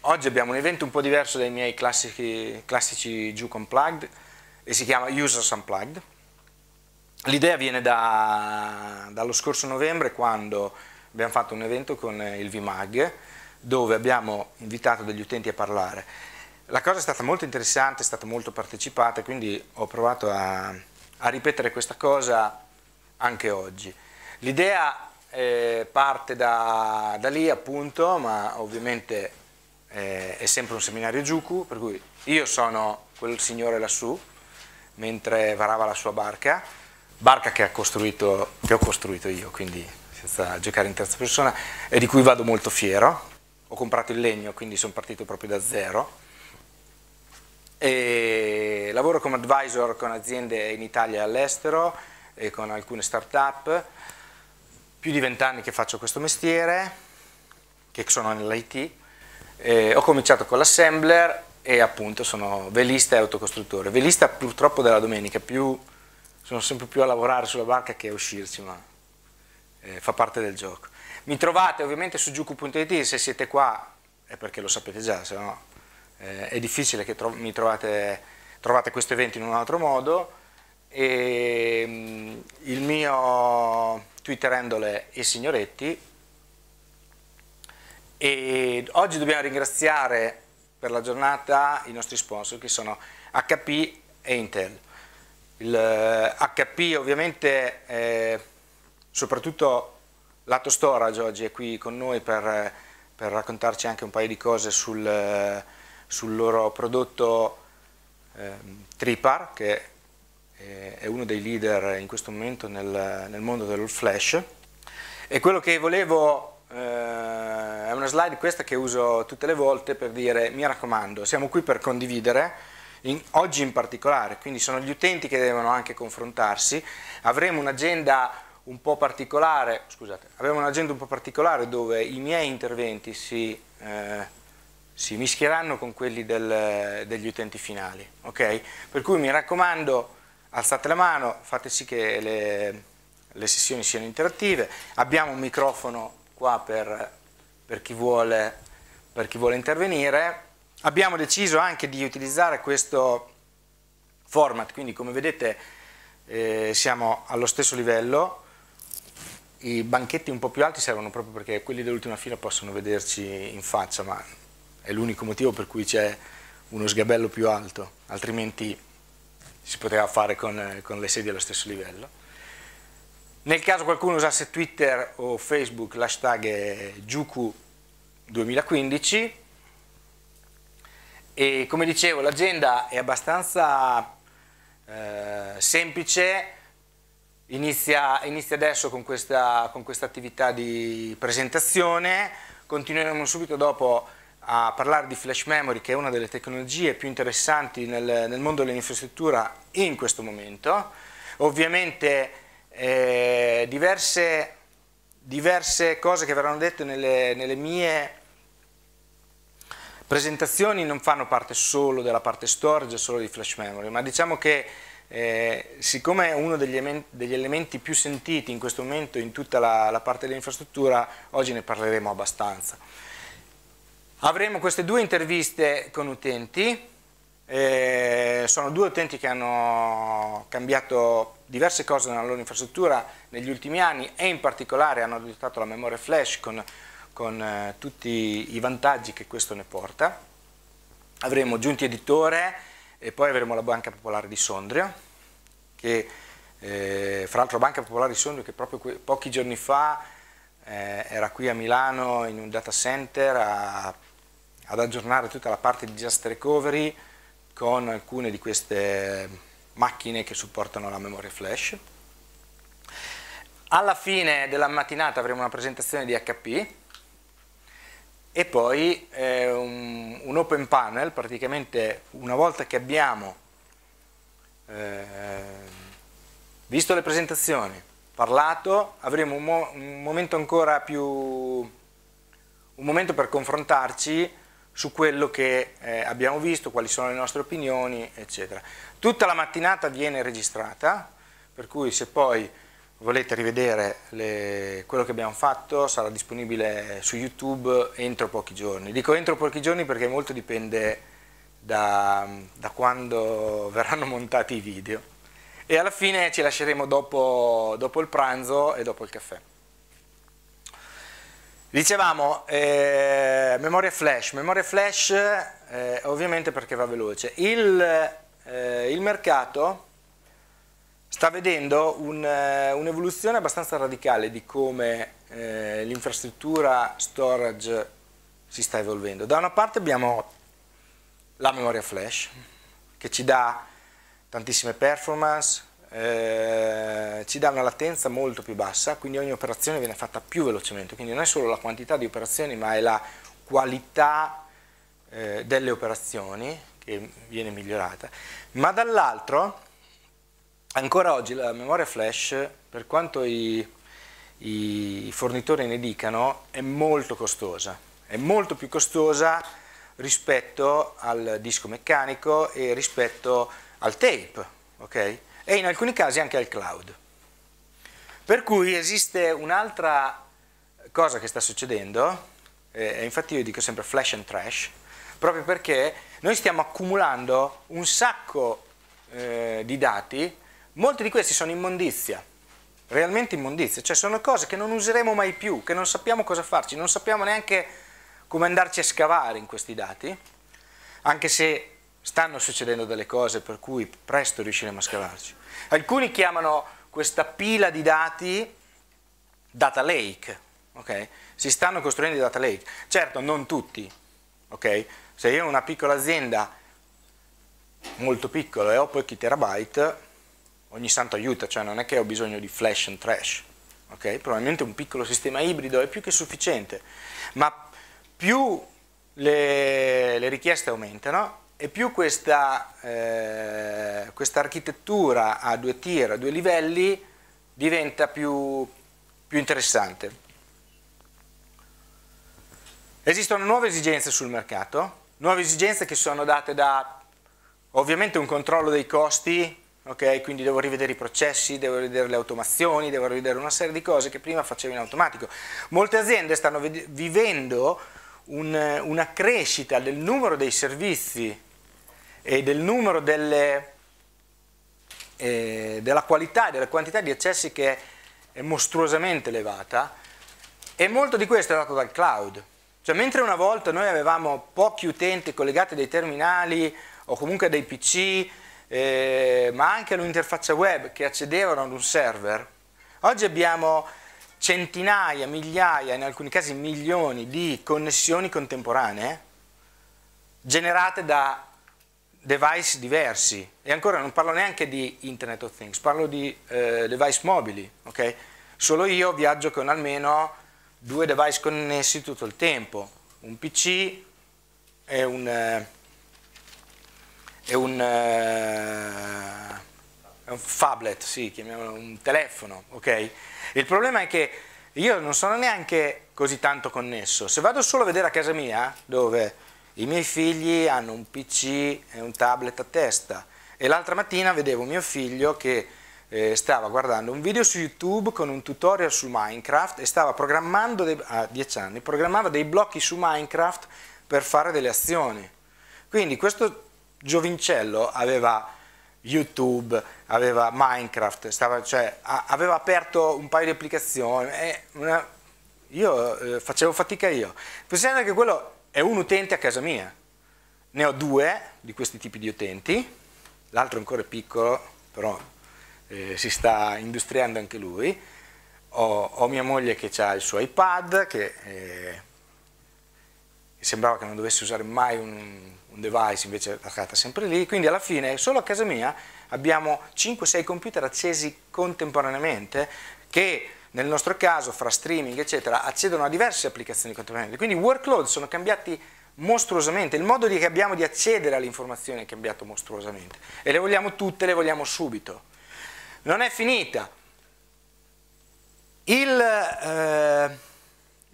Oggi abbiamo un evento un po' diverso dai miei classici, classici Juke Unplugged e si chiama Users Unplugged. L'idea viene da, dallo scorso novembre quando abbiamo fatto un evento con il VMAG dove abbiamo invitato degli utenti a parlare la cosa è stata molto interessante, è stata molto partecipata, quindi ho provato a, a ripetere questa cosa anche oggi. L'idea eh, parte da, da, lì appunto, ma ovviamente eh, è sempre un seminario Juku, per cui io sono quel signore lassù, mentre varava la sua barca, barca che, che ho costruito io, quindi senza giocare in terza persona, e di cui vado molto fiero. Ho comprato il legno, quindi sono partito proprio da zero, e lavoro come advisor con aziende in Italia e all'estero e con alcune start-up. Più di vent'anni che faccio questo mestiere, che sono nell'IT. ho cominciato con l'assembler e appunto sono velista e autocostruttore. Velista purtroppo della domenica, più, sono sempre più a lavorare sulla barca che a uscirci, ma eh, fa parte del gioco. Mi trovate ovviamente su giuku.it, se siete qua è perché lo sapete già, se no eh, è difficile che tro mi trovate, trovate questo evento in un altro modo e ehm, mh, il mio Twitter handle è signoretti e oggi dobbiamo ringraziare per la giornata i nostri sponsor che sono HP e Intel. Il HP eh, ovviamente eh, soprattutto lato storage oggi è qui con noi per, per, raccontarci anche un paio di cose sul eh, sul loro prodotto eh, Tripar, che eh, è, uno dei leader in questo momento nel, nel mondo dell'all flash. E quello che volevo, eh, è una slide questa che uso tutte le volte per dire, mi raccomando, siamo qui per condividere, in, oggi in particolare, quindi sono gli utenti che devono anche confrontarsi, avremo un'agenda un po' particolare, scusate, avremo un'agenda un po' particolare dove i miei interventi si eh, si mischieranno con quelli del, degli utenti finali. Okay? Per cui mi raccomando, alzate la mano, fate sì che le, le sessioni siano interattive, abbiamo un microfono qua per, per, chi vuole, per, chi vuole, intervenire, abbiamo deciso anche di utilizzare questo format, quindi come vedete eh, siamo allo stesso livello, i banchetti un po' più alti servono proprio perché quelli dell'ultima fila possono vederci in faccia, ma è l'unico motivo per cui c'è uno sgabello più alto, altrimenti si poteva fare con, eh, con le sedie allo stesso livello. Nel caso qualcuno usasse Twitter o Facebook, l'hashtag è Juku 2015 e come dicevo l'agenda è abbastanza eh, semplice, inizia, inizia, adesso con questa, con questa attività di presentazione, continueremo subito dopo a parlare di flash memory che è una delle tecnologie più interessanti nel, nel mondo dell'infrastruttura in questo momento. Ovviamente eh, diverse, diverse, cose che verranno dette nelle, nelle mie presentazioni non fanno parte solo della parte storage, solo di flash memory, ma diciamo che eh, siccome è uno degli, degli, elementi più sentiti in questo momento in tutta la, la parte dell'infrastruttura, oggi ne parleremo abbastanza. Avremo queste due interviste con utenti, eh, sono due utenti che hanno cambiato diverse cose nella loro infrastruttura negli ultimi anni e in particolare hanno adottato la memoria flash con, con eh, tutti i vantaggi che questo ne porta. Avremo Giunti Editore e poi avremo la Banca Popolare di Sondrio, che eh, fra l'altro Banca Popolare di Sondrio che proprio pochi giorni fa eh, era qui a Milano in un data center a ad aggiornare tutta la parte di disaster recovery con alcune di queste macchine che supportano la memoria flash. Alla fine della mattinata avremo una presentazione di HP e poi eh, un, un, open panel, praticamente una volta che abbiamo eh, visto le presentazioni, parlato, avremo un, mo un momento ancora più un momento per confrontarci su quello che eh, abbiamo visto, quali sono le nostre opinioni, eccetera. Tutta la mattinata viene registrata, per cui se poi volete rivedere le, quello che abbiamo fatto sarà disponibile su YouTube entro pochi giorni. Dico entro pochi giorni perché molto dipende da, da quando verranno montati i video. E alla fine ci lasceremo dopo, dopo il pranzo e dopo il caffè. Dicevamo, eh, memoria flash, memoria flash eh, ovviamente perché va veloce. Il, eh, il mercato sta vedendo eh, un'evoluzione abbastanza radicale di come eh, l'infrastruttura storage si sta evolvendo. Da una parte abbiamo la memoria flash che ci dà tantissime performance, eh, ci dà una latenza molto più bassa, quindi ogni operazione viene fatta più velocemente, quindi non è solo la quantità di operazioni ma è la qualità eh, delle operazioni che viene migliorata, ma dall'altro ancora oggi la memoria flash per quanto i, i fornitori ne dicano è molto costosa, è molto più costosa rispetto al disco meccanico e rispetto al tape, ok? e in alcuni casi anche al cloud. Per cui esiste un'altra cosa che sta succedendo, e infatti io dico sempre flash and trash, proprio perché noi stiamo accumulando un sacco eh, di dati, molti di questi sono immondizia, realmente immondizia, cioè sono cose che non useremo mai più, che non sappiamo cosa farci, non sappiamo neanche come andarci a scavare in questi dati, anche se stanno succedendo delle cose per cui presto riusciremo a scavarci. Alcuni chiamano questa pila di dati data lake, okay? si stanno costruendo i data lake, certo non tutti, okay? se io ho una piccola azienda molto piccola e ho pochi terabyte, ogni santo aiuta, cioè non è che ho bisogno di flash and trash, okay? probabilmente un piccolo sistema ibrido è più che sufficiente, ma più le, le richieste aumentano, e più questa, eh, questa architettura a due tier, a due livelli, diventa più, più interessante. Esistono nuove esigenze sul mercato, nuove esigenze che sono date da ovviamente un controllo dei costi, okay? quindi devo rivedere i processi, devo rivedere le automazioni, devo rivedere una serie di cose che prima facevo in automatico. Molte aziende stanno vivendo un, una crescita del numero dei servizi e del numero delle, eh, della qualità e della quantità di accessi che è mostruosamente elevata e molto di questo è dato dal cloud. Cioè, mentre una volta noi avevamo pochi utenti collegati a dei terminali o comunque a dei PC, eh, ma anche all'interfaccia web che accedevano ad un server, oggi abbiamo centinaia, migliaia, in alcuni casi milioni di connessioni contemporanee generate da device diversi e ancora non parlo neanche di Internet of Things, parlo di eh, device mobili, ok? Solo io viaggio con almeno due device connessi tutto il tempo, un PC e un, eh, e un eh, un phablet, sì, chiamiamolo un telefono, ok? Il problema è che io non sono neanche così tanto connesso. Se vado solo a vedere a casa mia, dove i miei figli hanno un PC e un tablet a testa, e l'altra mattina vedevo mio figlio che eh, stava guardando un video su YouTube con un tutorial su Minecraft e stava programmando, dei, a 10 anni, programmava dei blocchi su Minecraft per fare delle azioni. Quindi questo giovincello aveva YouTube, aveva Minecraft, stava, cioè, a, aveva aperto un paio di applicazioni. Una, io eh, facevo fatica io. Pensate che quello è un utente a casa mia. Ne ho due di questi tipi di utenti, l'altro ancora è piccolo, però eh, si sta industriando anche lui. Ho, ho, mia moglie che ha il suo iPad, che... Eh, sembrava che non dovesse usare mai un, un device, invece la carta è sempre lì, quindi alla fine solo a casa mia abbiamo 5-6 computer accesi contemporaneamente che nel nostro caso fra streaming eccetera accedono a diverse applicazioni contemporaneamente, quindi i workload sono cambiati mostruosamente, il modo che abbiamo di accedere all'informazione è cambiato mostruosamente e le vogliamo tutte, le vogliamo subito. Non è finita. Il, eh,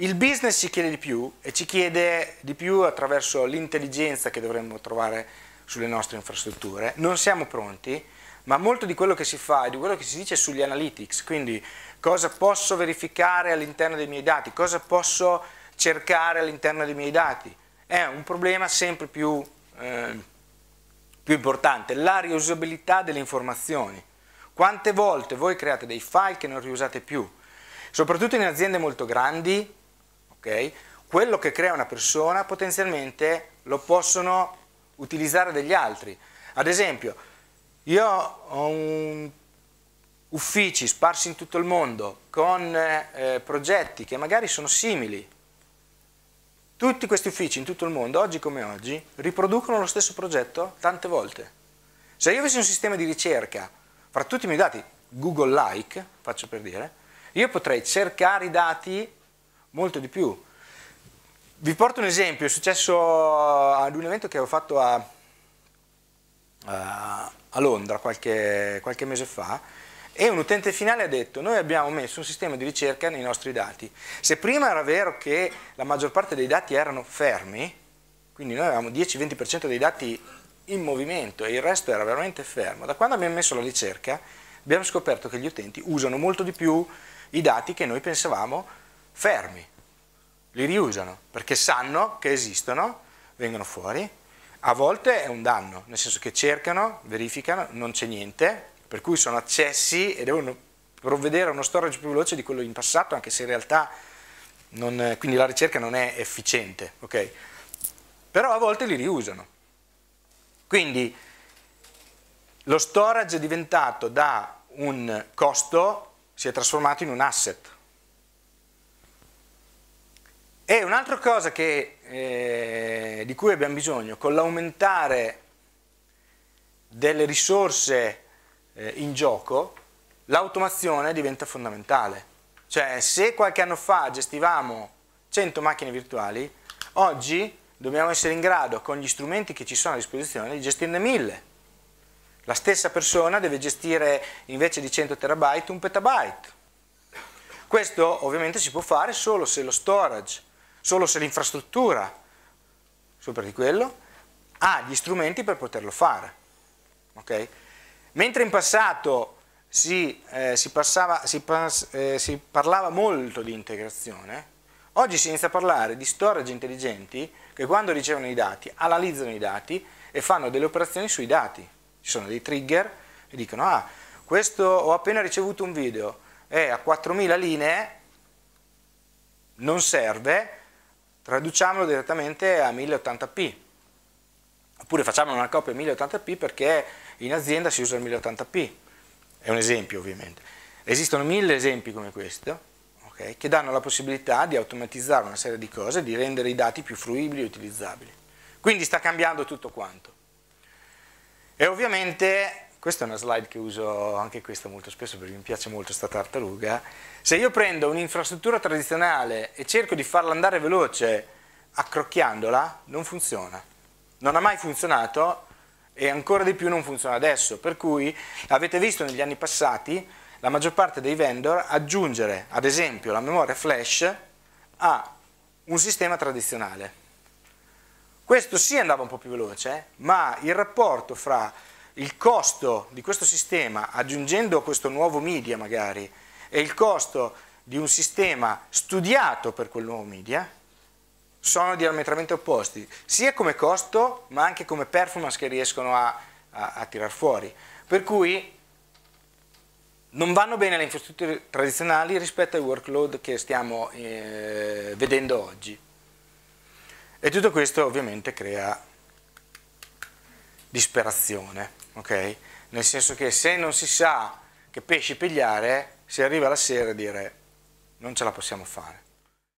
il business ci chiede di più e ci chiede di più attraverso l'intelligenza che dovremmo trovare sulle nostre infrastrutture. Non siamo pronti, ma molto di quello che si fa e di quello che si dice sugli analytics, quindi cosa posso verificare all'interno dei miei dati, cosa posso cercare all'interno dei miei dati, è un problema sempre più, eh, più importante, la riusabilità delle informazioni. Quante volte voi create dei file che non riusate più? Soprattutto in aziende molto grandi Okay? Quello che crea una persona potenzialmente lo possono utilizzare degli altri. Ad esempio, io ho uffici sparsi in tutto il mondo con eh, progetti che magari sono simili. Tutti questi uffici in tutto il mondo, oggi come oggi, riproducono lo stesso progetto tante volte. Se io avessi un sistema di ricerca fra tutti i miei dati, Google like, faccio per dire, io potrei cercare i dati molto di più. Vi porto un esempio, è successo ad un evento che avevo fatto a, a, a Londra qualche, qualche mese fa e un utente finale ha detto noi abbiamo messo un sistema di ricerca nei nostri dati. Se prima era vero che la maggior parte dei dati erano fermi, quindi noi avevamo 10-20% dei dati in movimento e il resto era veramente fermo, da quando abbiamo messo la ricerca abbiamo scoperto che gli utenti usano molto di più i dati che noi pensavamo fermi, li riusano perché sanno che esistono, vengono fuori. A volte è un danno, nel senso che cercano, verificano, non c'è niente, per cui sono accessi e devono provvedere a uno storage più veloce di quello in passato, anche se in realtà non, quindi la ricerca non è efficiente, okay? però a volte li riusano. Quindi lo storage è diventato da un costo, si è trasformato in un asset, e un'altra cosa che, eh, di cui abbiamo bisogno, con l'aumentare delle risorse eh, in gioco, l'automazione diventa fondamentale. Cioè, se qualche anno fa gestivamo 100 macchine virtuali, oggi dobbiamo essere in grado, con gli strumenti che ci sono a disposizione, di gestirne 1000. La stessa persona deve gestire invece di 100 terabyte un petabyte. Questo ovviamente si può fare solo se lo storage solo se l'infrastruttura sopra di quello ha gli strumenti per poterlo fare. Okay? Mentre in passato si, eh, si, passava, si, pas, eh, si parlava molto di integrazione, oggi si inizia a parlare di storage intelligenti che quando ricevono i dati analizzano i dati e fanno delle operazioni sui dati. Ci sono dei trigger che dicono ah, questo ho appena ricevuto un video, è a 4000 linee, non serve, traduciamolo direttamente a 1080p. Oppure facciamo una copia 1080p perché in azienda si usa il 1080p. È un esempio ovviamente. Esistono mille esempi come questo okay, che danno la possibilità di automatizzare una serie di cose, di rendere i dati più fruibili e utilizzabili. Quindi sta cambiando tutto quanto. E ovviamente questa è una slide che uso anche questa molto spesso perché mi piace molto questa tartaruga. Se io prendo un'infrastruttura tradizionale e cerco di farla andare veloce accrocchiandola, non funziona. Non ha mai funzionato e ancora di più non funziona adesso. Per cui avete visto negli anni passati la maggior parte dei vendor aggiungere, ad esempio, la memoria flash a un sistema tradizionale. Questo sì andava un po' più veloce, ma il rapporto fra il costo di questo sistema, aggiungendo questo nuovo media magari, e il costo di un sistema studiato per quel nuovo media, sono diametralmente opposti, sia come costo, ma anche come performance che riescono a, a, a tirar fuori. Per cui non vanno bene le infrastrutture tradizionali rispetto ai workload che stiamo eh, vedendo oggi. E tutto questo ovviamente crea disperazione ok? Nel senso che se non si sa che pesci pigliare, si arriva la sera e dire non ce la possiamo fare.